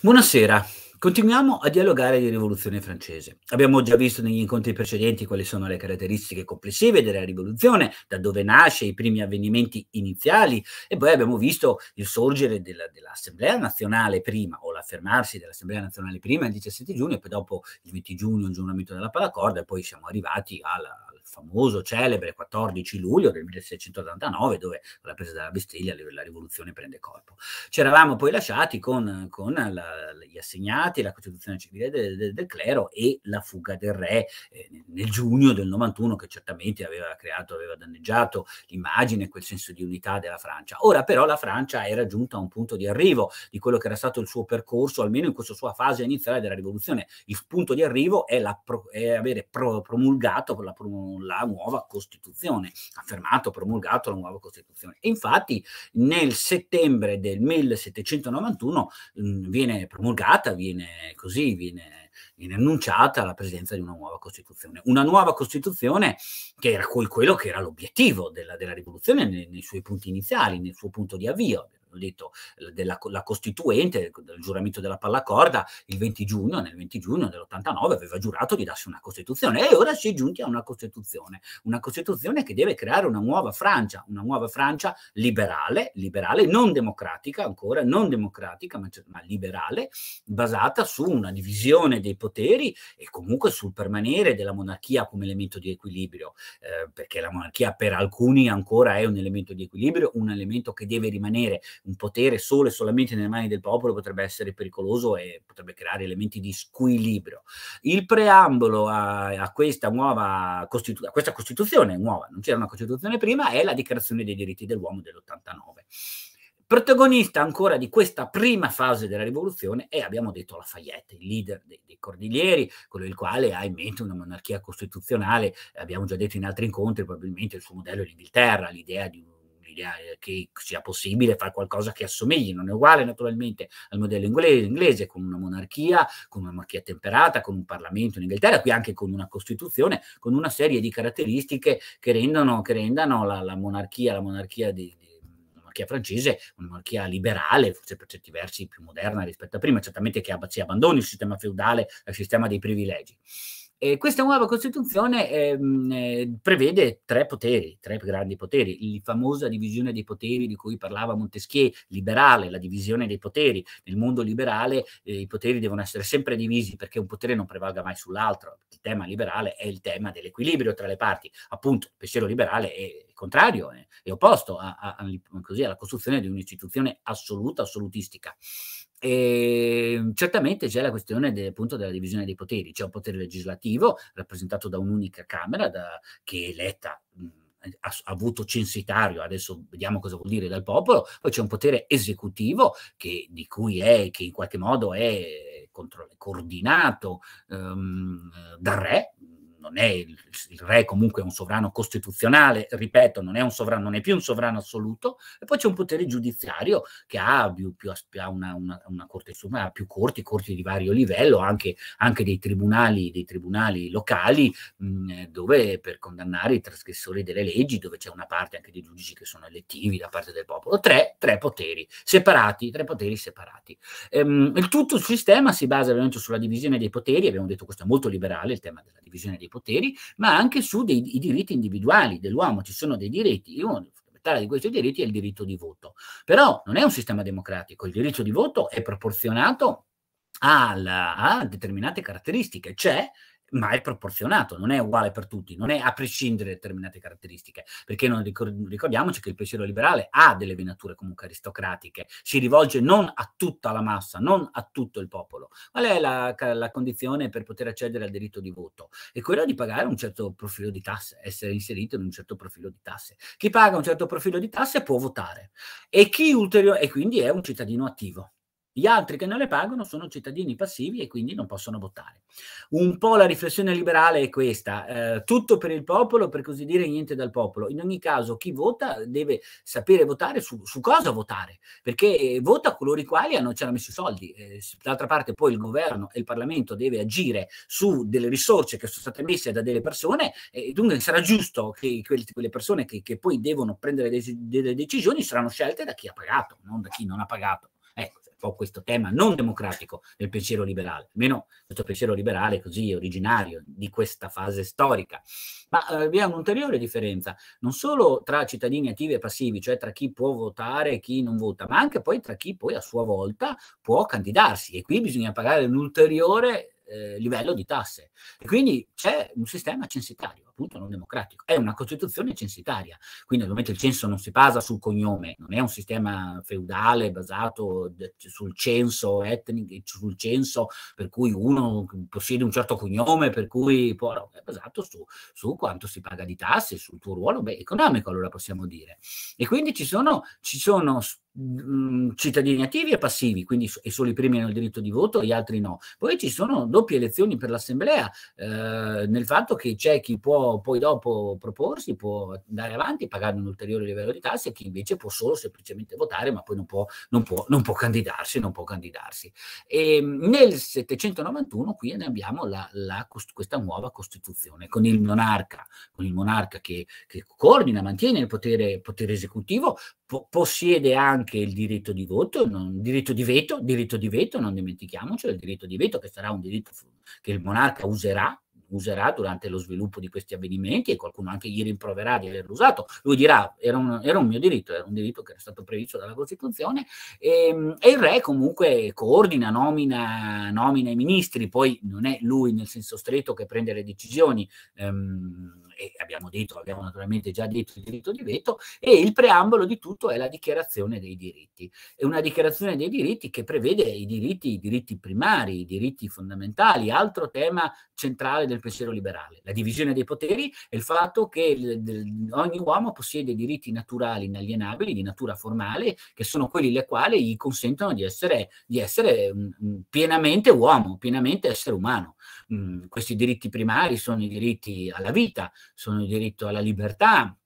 Buonasera. Continuiamo a dialogare di rivoluzione francese. Abbiamo già visto negli incontri precedenti quali sono le caratteristiche complessive della rivoluzione, da dove nasce, i primi avvenimenti iniziali e poi abbiamo visto il sorgere della, dell'Assemblea nazionale prima o l'affermarsi dell'Assemblea nazionale prima il 17 giugno e poi dopo il 20 giugno il giornamento della paracorda e poi siamo arrivati alla famoso, celebre 14 luglio del 1689, dove con la presa della Bestiglia la rivoluzione prende corpo. Ci eravamo poi lasciati con, con la, gli assegnati, la costituzione civile del, del, del clero e la fuga del re eh, nel, giugno del 91, che certamente aveva creato, aveva danneggiato l'immagine, quel senso di unità della Francia. Ora però la Francia era giunta a un punto di arrivo di quello che era stato il suo percorso, almeno in questa sua fase iniziale della rivoluzione. Il punto di arrivo è, la, pro, è avere pro, promulgato la, la nuova Costituzione, affermato, promulgato la nuova Costituzione. E infatti nel settembre del 1791 mh, mm, viene promulgata, viene così, viene, viene annunciata la presenza di una nuova Costituzione. Una nuova Costituzione che era quello che era l'obiettivo della, della rivoluzione nei, nei suoi punti iniziali, nel suo punto di avvio ho detto, della la Costituente, del giuramento della pallacorda, il 20 giugno, nel 20 giugno dell'89 aveva giurato di darsi una Costituzione e ora si è giunti a una Costituzione, una Costituzione che deve creare una nuova Francia, una nuova Francia liberale, liberale, non democratica ancora, non democratica, ma, cioè, ma liberale, basata su una divisione dei poteri e comunque sul permanere della monarchia come elemento di equilibrio, eh, perché la monarchia per alcuni ancora è un elemento di equilibrio, un elemento che deve rimanere un potere solo e solamente nelle mani del popolo potrebbe essere pericoloso e potrebbe creare elementi di squilibrio. Il preambolo a, a questa nuova Costitu- a questa Costituzione nuova, non c'era una Costituzione prima, è la Dichiarazione dei diritti dell'uomo dell'89. Protagonista ancora di questa prima fase della rivoluzione è, abbiamo detto, Lafayette, il leader dei, dei cordiglieri, quello il quale ha in mente una monarchia costituzionale, abbiamo già detto in altri incontri, probabilmente il suo modello è l'Inghilterra, l'idea di un immobiliare, eh, che sia possibile fare qualcosa che assomigli, non è uguale naturalmente al modello inglese, inglese, con una monarchia, con una monarchia temperata, con un Parlamento in Inghilterra, qui anche con una Costituzione, con una serie di caratteristiche che, rendono, che rendano la, la, monarchia, la monarchia di, francese, una monarchia liberale, forse per certi versi più moderna rispetto a prima, certamente che si abbandoni il sistema feudale al sistema dei privilegi. E questa nuova Costituzione ehm, eh, prevede tre poteri, tre grandi poteri, la famosa divisione dei poteri di cui parlava Montesquieu, liberale, la divisione dei poteri. Nel mondo liberale eh, i poteri devono essere sempre divisi perché un potere non prevalga mai sull'altro. Il tema liberale è il tema dell'equilibrio tra le parti. Appunto, il pensiero liberale è contrario, è, è opposto a, a, a, così, alla costruzione di un'istituzione assoluta, assolutistica. E ehm, certamente c'è la questione del, appunto della divisione dei poteri, c'è un potere legislativo rappresentato da un'unica Camera da, che è eletta mh, ha, ha avuto censitario, adesso vediamo cosa vuol dire dal popolo, poi c'è un potere esecutivo che, di cui è, che in qualche modo è coordinato um, dal re, non è il, il, re comunque è un sovrano costituzionale, ripeto, non è, un sovrano, non è più un sovrano assoluto, e poi c'è un potere giudiziario che ha, più, più, ha una, una, una, corte insomma, ha più corti, corti di vario livello, anche, anche dei, tribunali, dei, tribunali, locali mh, mm, dove per condannare i trasgressori delle leggi, dove c'è una parte anche dei giudici che sono elettivi da parte del popolo, tre, tre poteri separati, tre poteri separati. Ehm, il tutto il sistema si basa ovviamente sulla divisione dei poteri, abbiamo detto questo è molto liberale, il tema della divisione dei dei poteri, ma anche su dei diritti individuali dell'uomo. Ci sono dei diritti, uno di questi diritti è il diritto di voto. Però non è un sistema democratico, il diritto di voto è proporzionato alla, a determinate caratteristiche. C'è cioè ma è proporzionato, non è uguale per tutti, non è a prescindere da determinate caratteristiche, perché non ricordiamoci che il pensiero liberale ha delle venature comunque aristocratiche, si rivolge non a tutta la massa, non a tutto il popolo. Qual è la, la condizione per poter accedere al diritto di voto? È quella di pagare un certo profilo di tasse, essere inserito in un certo profilo di tasse. Chi paga un certo profilo di tasse può votare e, chi ulteriore, e quindi è un cittadino attivo gli altri che non le pagano sono cittadini passivi e quindi non possono votare. Un po' la riflessione liberale è questa, eh, tutto per il popolo, per così dire niente dal popolo. In ogni caso chi vota deve sapere votare su, su cosa votare, perché eh, vota coloro i quali hanno, ci hanno messo i soldi. Eh, d'altra parte poi il governo e il Parlamento deve agire su delle risorse che sono state messe da delle persone e dunque sarà giusto che quelle, quelle persone che, che, poi devono prendere delle decisioni saranno scelte da chi ha pagato, non da chi non ha pagato po' questo tema non democratico del pensiero liberale, almeno questo pensiero liberale così originario di questa fase storica. Ma eh, è un'ulteriore differenza, non solo tra cittadini attivi e passivi, cioè tra chi può votare e chi non vota, ma anche poi tra chi poi a sua volta può candidarsi e qui bisogna pagare un ulteriore eh, livello di tasse. E quindi c'è un sistema censitario appunto non democratico. È una Costituzione censitaria, quindi ovviamente il censo non si basa sul cognome, non è un sistema feudale basato sul censo etnico, sul censo per cui uno possiede un certo cognome, per cui poi, è basato su, su, quanto si paga di tasse, sul tuo ruolo beh, economico, allora possiamo dire. E quindi ci sono, ci sono mm, cittadini attivi e passivi, quindi e solo i primi hanno il diritto di voto, gli altri no. Poi ci sono doppie elezioni per l'assemblea, eh, nel fatto che c'è chi può poi dopo proporsi, può andare avanti pagando un ulteriore livello di tasse, chi invece può solo semplicemente votare, ma poi non può, non può, non può candidarsi, non può candidarsi. E ehm, nel 791 qui ne abbiamo la, la, questa nuova Costituzione, con il monarca, con il monarca che, che coordina, mantiene il potere, potere esecutivo, po possiede anche il diritto di voto, non, diritto di veto, diritto di veto, non dimentichiamocelo, il diritto di veto che sarà un diritto che il monarca userà userà durante lo sviluppo di questi avvenimenti e qualcuno anche gli rimproverà di averlo usato. Lui dirà era un, era un mio diritto, era un diritto che era stato previsto dalla Costituzione e, ehm, e il re comunque coordina, nomina, nomina, i ministri, poi non è lui nel senso stretto che prende le decisioni. Ehm, e abbiamo detto, abbiamo naturalmente già detto il diritto di veto, e il preambolo di tutto è la dichiarazione dei diritti. È una dichiarazione dei diritti che prevede i diritti, i diritti primari, i diritti fondamentali, altro tema centrale del pensiero liberale, la divisione dei poteri e il fatto che il, del, ogni uomo possiede diritti naturali inalienabili, di natura formale, che sono quelli le quali gli consentono di essere, di essere um, pienamente uomo, pienamente essere umano questi diritti primari sono i diritti alla vita, sono il diritto alla libertà,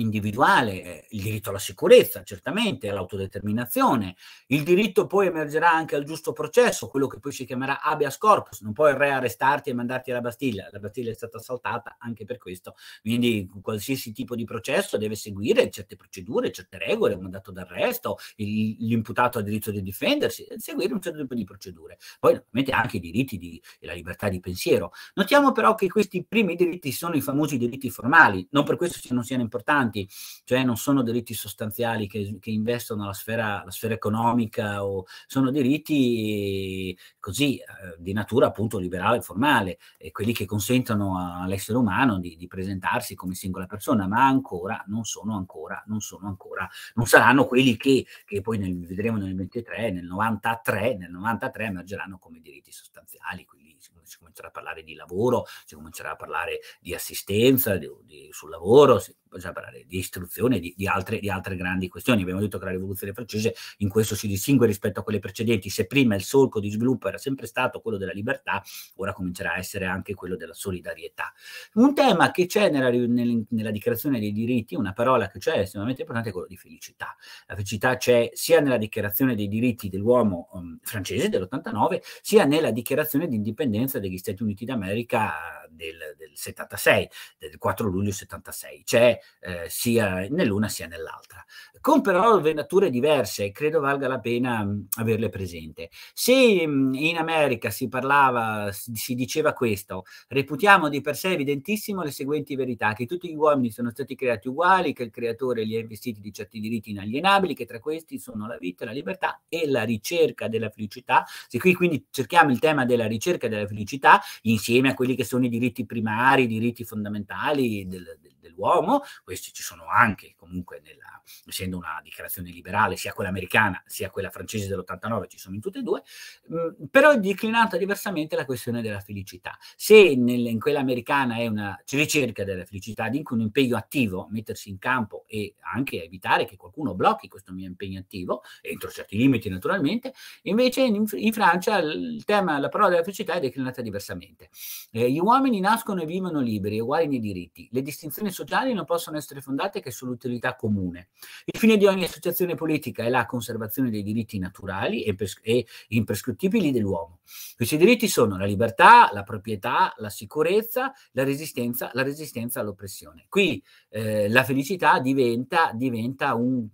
individuale, eh, il diritto alla sicurezza, certamente, all'autodeterminazione, il diritto poi emergerà anche al giusto processo, quello che poi si chiamerà habeas corpus, non puoi il re arrestarti e mandarti alla Bastiglia, la Bastiglia è stata assaltata anche per questo, quindi qualsiasi tipo di processo deve seguire certe procedure, certe regole, un mandato d'arresto, il, l'imputato ha diritto di difendersi, eh, seguire un certo tipo di procedure, poi ovviamente anche i diritti di, e la libertà di pensiero. Notiamo però che questi primi diritti sono i famosi diritti formali, non per questo non siano importanti, importanti, cioè non sono diritti sostanziali che, che investono la sfera, la sfera, economica o sono diritti eh, così eh, di natura appunto liberale e formale, quelli che consentono all'essere umano di, di, presentarsi come singola persona, ma ancora non sono ancora, non sono ancora, non saranno quelli che, che poi nel, vedremo nel 23, nel 93, nel 93 emergeranno come diritti sostanziali, quindi si, si comincerà a parlare di lavoro, si comincerà a parlare di assistenza di, di, sul lavoro, si, bisogna cioè, parlare di istruzione, di, di, altre, di, altre, grandi questioni. Abbiamo detto che la rivoluzione francese in questo si distingue rispetto a quelle precedenti. Se prima il solco di sviluppo era sempre stato quello della libertà, ora comincerà a essere anche quello della solidarietà. Un tema che c'è nella, nella dichiarazione dei diritti, una parola che c'è estremamente importante è quello di felicità. La felicità c'è sia nella dichiarazione dei diritti dell'uomo um, francese dell'89, sia nella dichiarazione di indipendenza degli Stati Uniti d'America del, del 76, del 4 luglio 76. C'è eh, sia nell'una sia nell'altra, con però venature diverse e credo valga la pena mh, mm, averle presente. Se mh, mm, in America si parlava, si, si diceva questo, reputiamo di per sé evidentissimo le seguenti verità, che tutti gli uomini sono stati creati uguali, che il creatore li ha investiti di certi diritti inalienabili, che tra questi sono la vita, la libertà e la ricerca della felicità. Se qui quindi cerchiamo il tema della ricerca della felicità insieme a quelli che sono i diritti primari, i diritti fondamentali del, del dell'uomo, questi ci sono anche comunque nella, essendo una dichiarazione liberale, sia quella americana sia quella francese dell'89, ci sono in tutte e due, mh, però è declinata diversamente la questione della felicità. Se nel, in quella americana è una ricerca della felicità, dunque un impegno attivo, mettersi in campo e anche evitare che qualcuno blocchi questo mio impegno attivo, entro certi limiti naturalmente, invece in, in Francia il tema, la parola della felicità è declinata diversamente. Eh, gli uomini nascono e vivono liberi, uguali nei diritti, le distinzioni sociali non possono essere fondate che sull'utilità comune. Il fine di ogni associazione politica è la conservazione dei diritti naturali e, pres- e imprescrittibili dell'uomo. Questi diritti sono la libertà, la proprietà, la sicurezza, la resistenza, la resistenza all'oppressione. Qui eh, la felicità diventa, diventa un,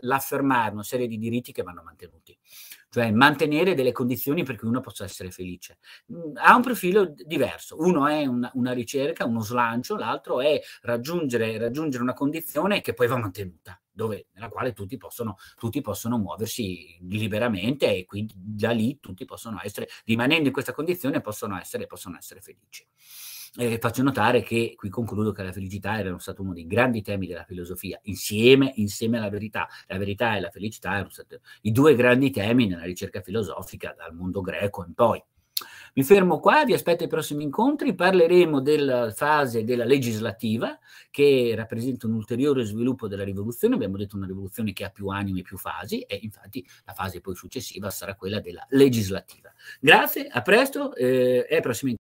l'affermare una serie di diritti che vanno mantenuti cioè mantenere delle condizioni per cui uno possa essere felice. Mm, ha un profilo diverso, uno è una, una ricerca, uno slancio, l'altro è raggiungere, raggiungere una condizione che poi va mantenuta dove, nella quale tutti possono, tutti possono muoversi liberamente e quindi da lì tutti possono essere, rimanendo in questa condizione, possono essere, possono essere felici. Eh, faccio notare che, qui concludo, che la felicità era stato uno dei grandi temi della filosofia, insieme, insieme alla verità. La verità e la felicità erano stati i due grandi temi nella ricerca filosofica dal mondo greco in poi. Mi fermo qua, vi aspetto ai prossimi incontri, parleremo della fase della legislativa che rappresenta un ulteriore sviluppo della rivoluzione, abbiamo detto una rivoluzione che ha più anime e più fasi e infatti la fase poi successiva sarà quella della legislativa. Grazie, a presto eh, e ai prossimi incontri.